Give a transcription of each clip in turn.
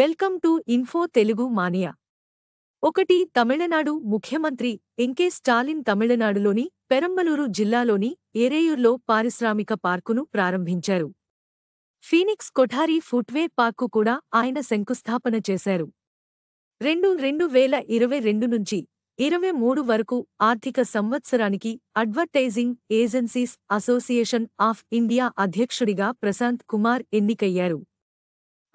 welcome to info Telugu mania ఒకటి తమిళనాడు ముఖ్యమంత్రి MK Stalin తమిళనాడులోని పెరంబలూరు జిల్లాలోని ఎరేయూర్లో పారిశ్రామిక పార్కును ప్రారంభించారు ఫీనిక్స్ కొఠారి ఫుట్వే పార్కు కూడా ఆయన శంకుస్థాపన చేశారు రెండు రెండు వేల ఇరవై రెండు నుంచి ఇరవై మూడు వరకు ఆర్థిక సంవత్సరానికి advertising agencies association of India అధ్యక్షుడిగా ప్రశాంత్ కుమార్ ఎన్నికయ్యారు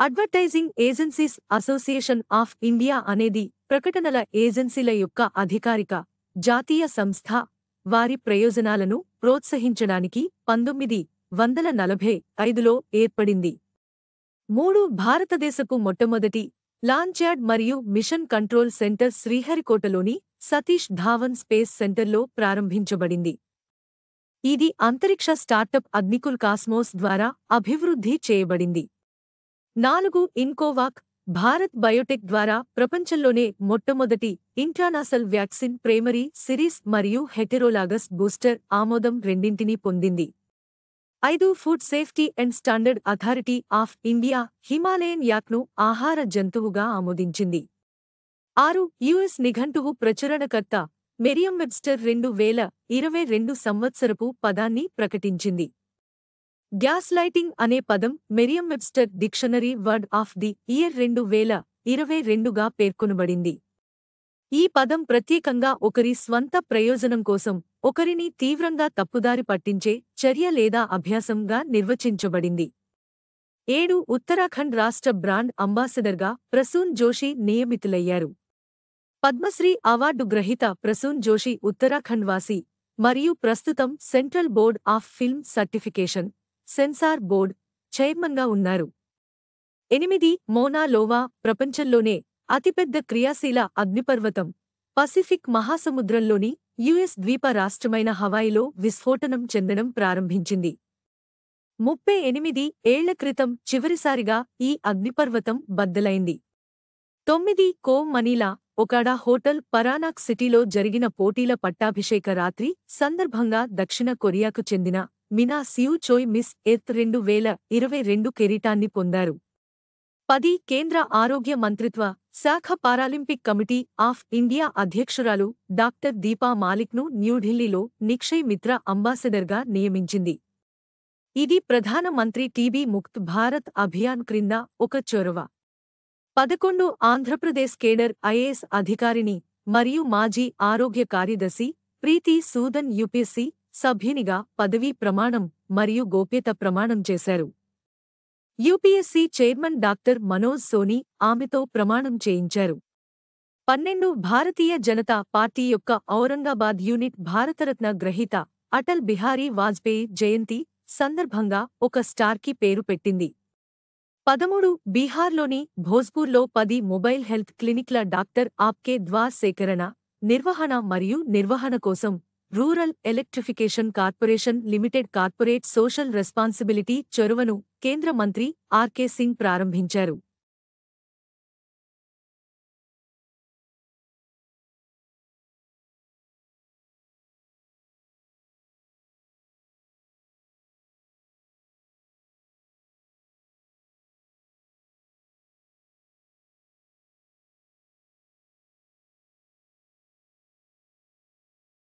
advertising agencies association of India అనేది ప్రకటనల ఏజెన్సీల యొక్క అధికారిక జాతీయ సంస్థ వారి ప్రయోజనాలను ప్రోత్సహించడానికి పంతొమ్మిది వందల నలభై ఐదులో ఏర్పడింది మూడు భారతదేశపు మొట్టమొదటి లాంచ్యాడ్ మరియు మిషన్ కంట్రోల్ సెంటర్ శ్రీహరికోటలోని సతీష్ ధావన్ స్పేస్ సెంటర్లో ప్రారంభించబడింది ఇది అంతరిక్ష స్టార్టప్ అగ్నికుల్ కాస్మోస్ ద్వారా అభివృద్ధి చేయబడింది నాలుగు ఇన్కోవాక్ భారత్ బయోటెక్ ద్వారా ప్రపంచంలోనే మొట్టమొదటి ఇంట్రానాసల్ వ్యాక్సిన్ ప్రైమరీ సిరీస్ మరియు హెటెరోలాగస్ బూస్టర్ ఆమోదం రెండింటినీ పొందింది ఐదు food safety and standard authority of India Himalayan యాక్ను ఆహార జంతువుగా ఆమోదించింది ఆరు యుఎస్ నిఘంటువు ప్రచురణకర్త మెరియం వెబ్స్టర్ రెండు వేల ఇరవై రెండు సంవత్సరపు పదాన్ని ప్రకటించింది గ్యాస్ లైటింగ్ అనే పదం Merriam Webster dictionary word of the year రెండు వేల ఇరవై రెండుగా పేర్కొనబడింది ఈ పదం ప్రత్యేకంగా ఒకరి స్వంత ప్రయోజనం కోసం ఒకరిని తీవ్రంగా తప్పుదారి పట్టించే చర్య లేదా అభ్యాసంగా నిర్వచించబడింది ఏడు ఉత్తరాఖండ్ రాష్ట్ర బ్రాండ్ అంబాసిడర్గా ప్రసూన్ జోషి నియమితులయ్యారు పద్మశ్రీ అవార్డు గ్రహీత ప్రసూన్ జోషి ఉత్తరాఖండ్ వాసి మరియు ప్రస్తుతం central board of film certification censor board చైర్మన్గా ఉన్నారు ఎనిమిది మోనా లోవా ప్రపంచంలోనే అతిపెద్ద క్రియాశీల అగ్నిపర్వతం పసిఫిక్ మహాసముద్రంలోని యుఎస్ ద్వీప రాష్ట్రమైన హవాయిలో విస్ఫోటనం చెందడం ప్రారంభించింది ముప్పై ఎనిమిది ఏళ్ల క్రితం చివరిసారిగా ఈ అగ్నిపర్వతం బద్దలైంది తొమ్మిది కో మనీలా ఒకాడా హోటల్ పరానాక్ సిటీలో జరిగిన పోటీల పట్టాభిషేక రాత్రి సందర్భంగా దక్షిణ కొరియాకు చెందిన Mina Sue Choi Miss Earth రెండు వేల ఇరవై రెండు కెరీటాన్ని పొందారు పది కేంద్ర ఆరోగ్య మంత్రిత్వ శాఖ పారాలింపిక్ కమిటీ ఆఫ్ ఇండియా అధ్యక్షురాలు డాక్టర్ దీపా మాలిక్ను న్యూఢిల్లీలో నిక్షయ్ మిత్ర అంబాసిడర్గా నియమించింది ఇది ప్రధానమంత్రి టీబీ ముక్త్ భారత్ అభియాన్ క్రింద ఒక చొరవ పదకొండు ఆంధ్రప్రదేశ్ కేడర్ ఐఏఎస్ అధికారిని మరియు మాజీ ఆరోగ్య కార్యదర్శి ప్రీతి సూదన్ యూపీఎస్సీ సభ్యునిగా పదవీ ప్రమాణం మరియు గోప్యత ప్రమాణం చేశారు UPSC chairman doctor Manoj Soni ఆమెతో ప్రమాణం చేయించారు పన్నెండు భారతీయ జనతా పార్టీ యొక్క ఔరంగాబాద్ యూనిట్ భారతరత్న గ్రహీత అటల్ బిహారీ వాజ్పేయి జయంతి సందర్భంగా ఒక స్టార్కి పేరు పెట్టింది పదమూడు బీహార్లోని భోజ్పూర్లో పది మొబైల్ హెల్త్ క్లినిక్ల డాక్టర్ ఆప్కే ద్వా సేకరణ నిర్వహణ మరియు నిర్వహణ కోసం Rural Electrification Corporation Limited corporate social responsibility చొరవను కేంద్ర మంత్రి ఆర్కే సింగ్ ప్రారంభించారు